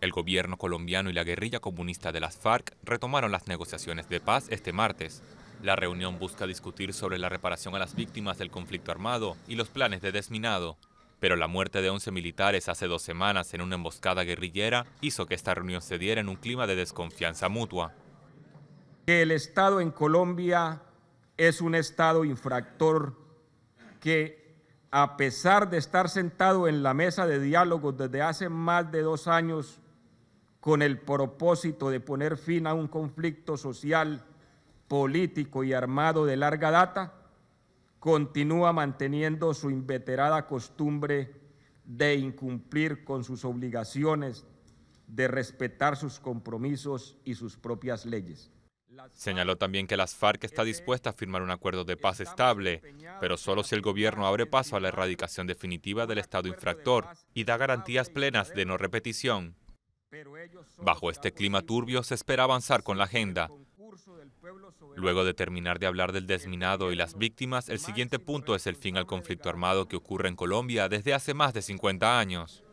El gobierno colombiano y la guerrilla comunista de las FARC retomaron las negociaciones de paz este martes. La reunión busca discutir sobre la reparación a las víctimas del conflicto armado y los planes de desminado. Pero la muerte de 11 militares hace dos semanas en una emboscada guerrillera hizo que esta reunión se diera en un clima de desconfianza mutua. Que el Estado en Colombia es un Estado infractor que, a pesar de estar sentado en la mesa de diálogo desde hace más de dos años, con el propósito de poner fin a un conflicto social, político y armado de larga data, continúa manteniendo su inveterada costumbre de incumplir con sus obligaciones, de respetar sus compromisos y sus propias leyes. Señaló también que las FARC está eh, dispuesta a firmar un acuerdo de paz estable, pero solo si el gobierno abre paso a la erradicación definitiva del Estado infractor y da garantías plenas de no repetición. Bajo este clima turbio se espera avanzar con la agenda. Luego de terminar de hablar del este desminado y las víctimas, el siguiente punto es el fin al conflicto armado que ocurre en Colombia desde hace más de 50 años.